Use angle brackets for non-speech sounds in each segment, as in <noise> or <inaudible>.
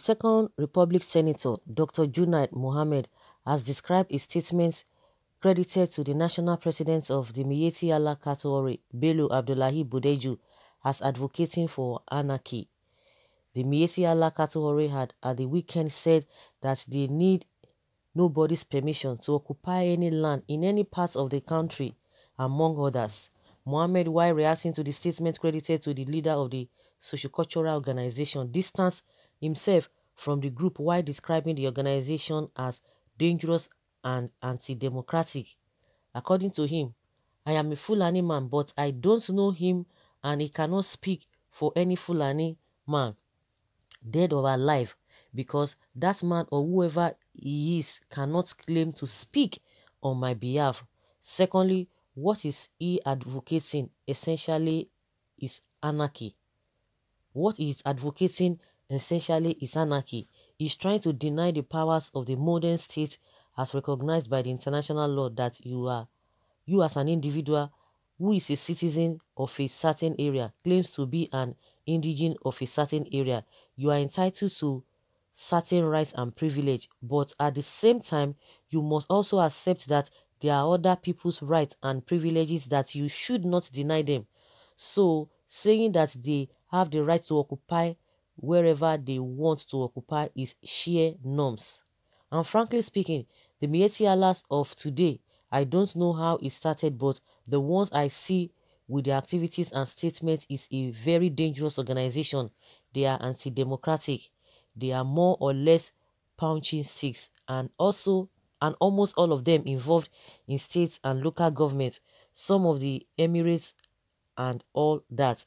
second Republic Senator, Dr. Junaid Mohammed, has described his statements credited to the national president of the Miyetti Allah category, Belu Abdullahi Budeju, as advocating for anarchy. The Miyetti Allah category had at the weekend said that they need nobody's permission to occupy any land in any part of the country, among others. Mohammed, while reacting to the statement credited to the leader of the sociocultural organization, distanced himself from the group while describing the organization as dangerous and anti-democratic. According to him, I am a Fulani man, but I don't know him and he cannot speak for any Fulani man, dead or alive, because that man or whoever he is cannot claim to speak on my behalf. Secondly, what is he advocating essentially is anarchy. What he is advocating essentially is anarchy, He's trying to deny the powers of the modern state as recognized by the international law that you are, you as an individual who is a citizen of a certain area, claims to be an indigene of a certain area, you are entitled to certain rights and privilege, but at the same time, you must also accept that there are other people's rights and privileges that you should not deny them. So, saying that they have the right to occupy wherever they want to occupy is sheer norms. And frankly speaking, the Mietialas of today, I don't know how it started, but the ones I see with their activities and statements is a very dangerous organization. They are anti-democratic. They are more or less punching sticks and also and almost all of them involved in states and local governments, some of the emirates and all that.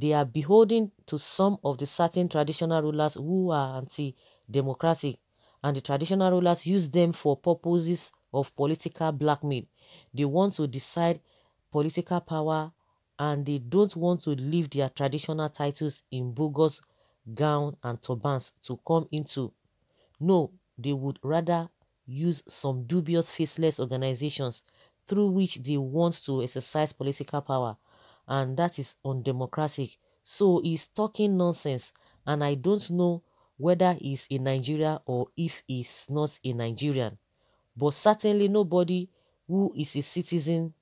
They are beholden to some of the certain traditional rulers who are anti-democratic and the traditional rulers use them for purposes of political blackmail. They want to decide political power and they don't want to leave their traditional titles in bogus gown and turbans to come into. No, they would rather use some dubious faceless organizations through which they want to exercise political power and that is undemocratic. So he's talking nonsense, and I don't know whether he's a Nigerian or if he's not a Nigerian. But certainly nobody who is a citizen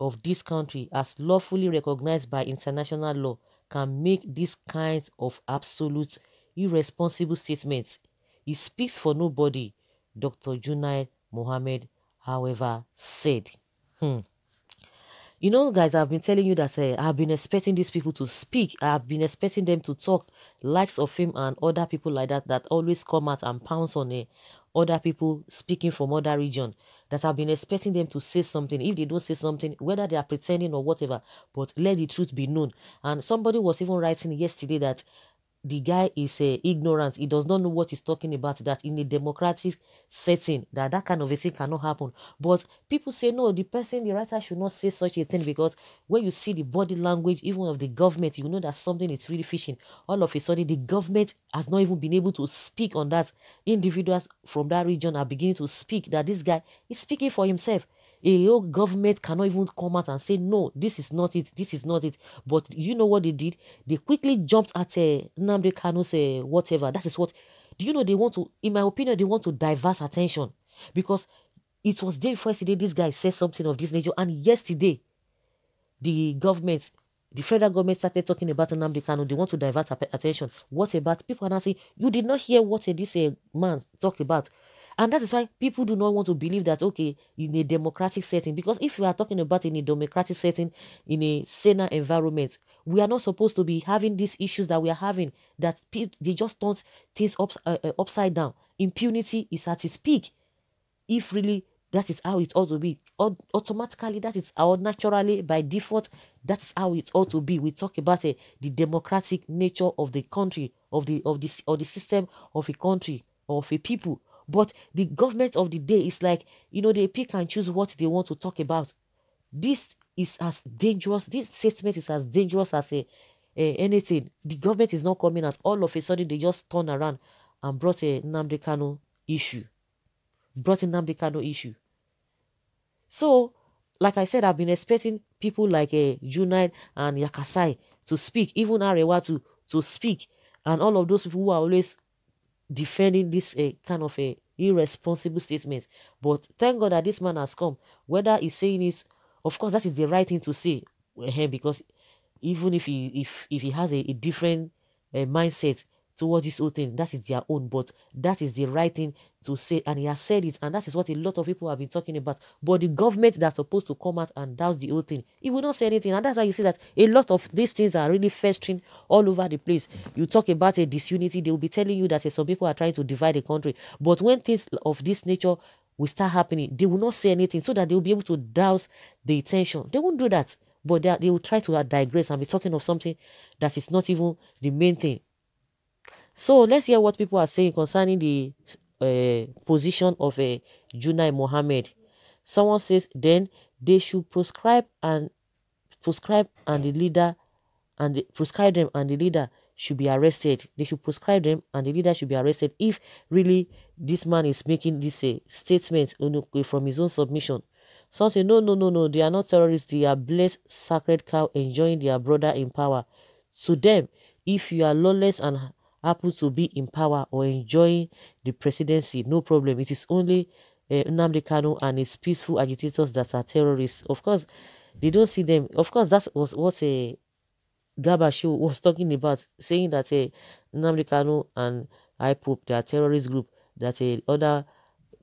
of this country as lawfully recognized by international law can make this kind of absolute irresponsible statements. He speaks for nobody, Dr. Junaid Mohammed, however, said. Hmm. You know, guys, I've been telling you that uh, I've been expecting these people to speak. I've been expecting them to talk likes of him and other people like that that always come out and pounce on uh, other people speaking from other region that I've been expecting them to say something. If they don't say something, whether they are pretending or whatever, but let the truth be known. And somebody was even writing yesterday that the guy is uh, ignorant he does not know what he's talking about that in a democratic setting that that kind of a thing cannot happen but people say no the person the writer should not say such a thing because when you see the body language even of the government you know that something is really fishing all of a sudden the government has not even been able to speak on that individuals from that region are beginning to speak that this guy is speaking for himself a whole government cannot even come out and say, no, this is not it, this is not it. But you know what they did? They quickly jumped at uh, eh, Namde Kano's uh, eh, whatever. That is what, do you know they want to, in my opinion, they want to divert attention. Because it was day before yesterday this guy said something of this nature. And yesterday, the government the federal government started talking about Nnamdi Kanu. They want to divert attention. What about people are now saying, you did not hear what uh, this uh, man talked about. And that is why people do not want to believe that, okay, in a democratic setting, because if we are talking about in a democratic setting, in a saner environment, we are not supposed to be having these issues that we are having, that they just turn things up, uh, uh, upside down. Impunity is at its peak. If really that is how it ought to be, o automatically, that is how naturally, by default, that's how it ought to be. We talk about uh, the democratic nature of the country, of the, of, this of the system of a country, of a people but the government of the day is like, you know, they pick and choose what they want to talk about. This is as dangerous, this statement is as dangerous as a, a anything. The government is not coming As all of a sudden they just turn around and brought a Namde issue. Brought a Namde issue. So, like I said, I've been expecting people like a eh, Junai and Yakasai to speak, even Arewa to, to speak, and all of those people who are always defending this uh, kind of a eh, irresponsible statement, But thank God that this man has come. Whether he's saying it, of course, that is the right thing to say him eh, because even if he if if he has a, a different uh, mindset, towards this whole thing. That is their own, but that is the right thing to say. And he has said it, and that is what a lot of people have been talking about. But the government that's supposed to come out and douse the whole thing, it will not say anything. And that's why you see that a lot of these things are really festering all over the place. You talk about a disunity, they will be telling you that say, some people are trying to divide the country. But when things of this nature will start happening, they will not say anything so that they will be able to douse the tension. They won't do that. But they, they will try to digress and be talking of something that is not even the main thing so let's hear what people are saying concerning the uh, position of a uh, eh, Junai Mohammed. Someone says then they should prescribe and prescribe and the leader and the, prescribe them and the leader should be arrested. They should prescribe them and the leader should be arrested if really this man is making this uh, statement from his own submission. Some say, no, no, no, no, they are not terrorists. They are blessed sacred cow enjoying their brother in power. To them, if you are lawless and happen to be in power or enjoying the presidency, no problem. It is only uh, Nnamdi Kanu and his peaceful agitators that are terrorists. Of course, they don't see them. Of course, that was what uh, eh, Gabashu was talking about, saying that uh, Nnamdi Kanu and IPOP, they are terrorist group, that uh, other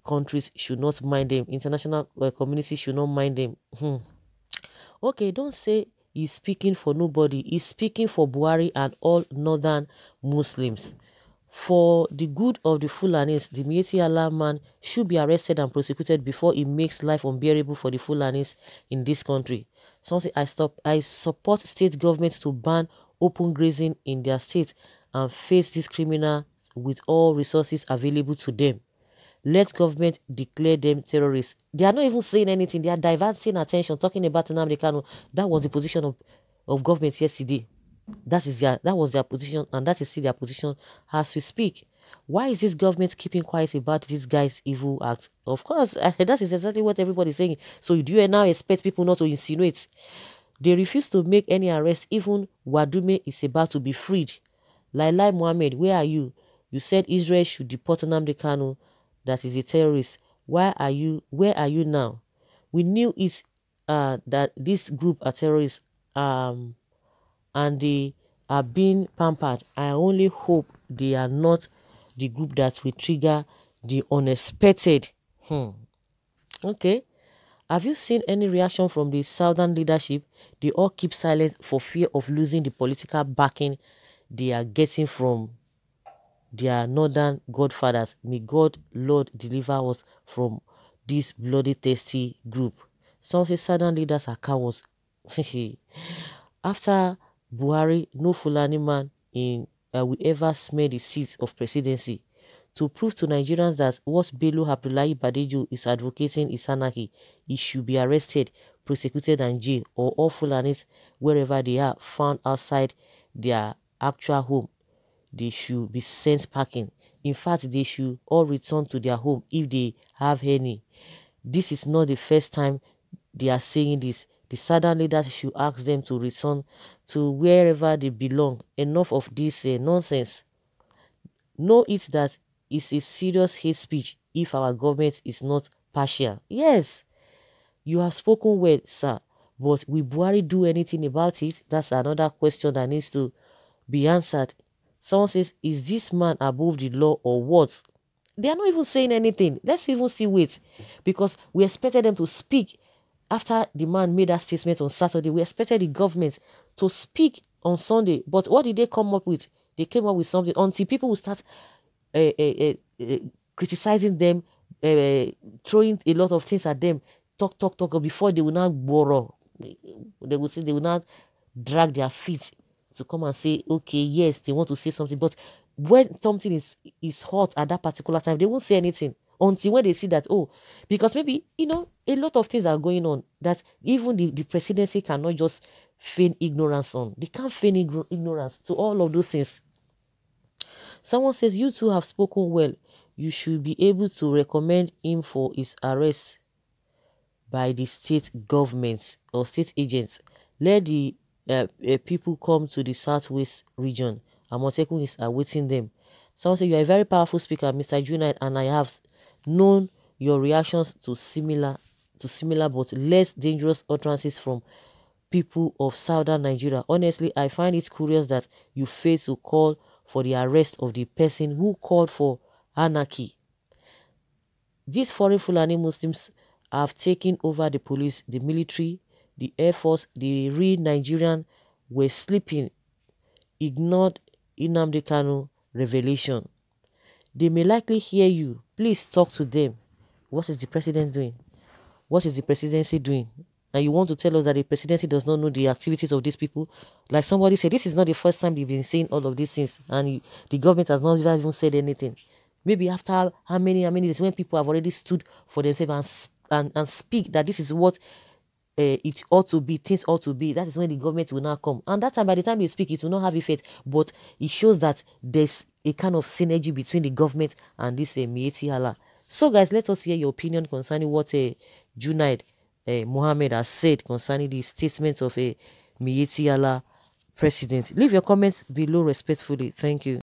countries should not mind them, international uh, community should not mind them. Hmm. Okay, don't say He's speaking for nobody. He's speaking for Buhari and all northern Muslims. For the good of the Fulanis, the Mieti man should be arrested and prosecuted before he makes life unbearable for the Fulanis in this country. Something I stop I support state governments to ban open grazing in their states and face these criminals with all resources available to them let government declare them terrorists. They are not even saying anything. They are diverting attention, talking about Nnamdi Kanu. That was the position of, of government yesterday. That is their that was their position, and that is still their position as we speak. Why is this government keeping quiet about this guy's evil act? Of course, <laughs> that is exactly what everybody is saying. So do you now expect people not to insinuate? They refuse to make any arrest. Even Wadume is about to be freed. Lailai Mohammed, where are you? You said Israel should deport Nnamdi Kanu that is a terrorist. Why are you? Where are you now? We knew it uh, that this group are terrorists um, and they are being pampered. I only hope they are not the group that will trigger the unexpected. Hmm. Okay. Have you seen any reaction from the southern leadership? They all keep silent for fear of losing the political backing they are getting from their northern godfathers. May God, Lord, deliver us from this bloody thirsty group. Some say southern leaders are cowards. <laughs> After Buhari, no Fulani man in uh, will ever smear the seat of presidency. To prove to Nigerians that what Bello Abdullahi Badejo is advocating is anarchy, he should be arrested, prosecuted and jailed, or all Fulanis, wherever they are, found outside their actual home they should be sent packing. In fact, they should all return to their home if they have any. This is not the first time they are saying this. The southern leaders should ask them to return to wherever they belong. Enough of this uh, nonsense. Know it that it's a serious hate speech if our government is not partial. Yes, you have spoken well, sir, but will Buhari do anything about it? That's another question that needs to be answered. Someone says, Is this man above the law or what? They are not even saying anything. Let's even see, wait, because we expected them to speak after the man made that statement on Saturday. We expected the government to speak on Sunday. But what did they come up with? They came up with something until people will start uh, uh, uh, criticizing them, eh, eh, throwing a lot of things at them, talk, talk, talk, before they will not borrow. They will say they will not drag their feet to come and say, okay, yes, they want to say something, but when something is is hot at that particular time, they won't say anything until when they see that, oh, because maybe, you know, a lot of things are going on that even the, the presidency cannot just feign ignorance on. They can't feign ignorance to all of those things. Someone says, you two have spoken well. You should be able to recommend him for his arrest by the state government or state agents. Let the uh, uh, people come to the southwest region. Amotekun is awaiting them. Someone said, you are a very powerful speaker, Mr. Junai, and I have known your reactions to similar to similar but less dangerous utterances from people of southern Nigeria. Honestly, I find it curious that you fail to call for the arrest of the person who called for anarchy. These foreign Fulani Muslims have taken over the police, the military, the Air Force, the real Nigerian were sleeping, ignored Inamdi Kanu revelation. They may likely hear you. Please talk to them. What is the president doing? What is the presidency doing? And you want to tell us that the presidency does not know the activities of these people? Like somebody said, this is not the first time they've been seeing all of these things, and the government has not even said anything. Maybe after how many, how many days, when people have already stood for themselves and, and, and speak that this is what uh, it ought to be, things ought to be. That is when the government will now come. And that time, by the time they speak, it will not have effect. But it shows that there's a kind of synergy between the government and this uh, Mieti Allah. So, guys, let us hear your opinion concerning what uh, Junaid uh, Mohammed has said concerning the statement of a uh, Mieti Allah president. Leave your comments below respectfully. Thank you.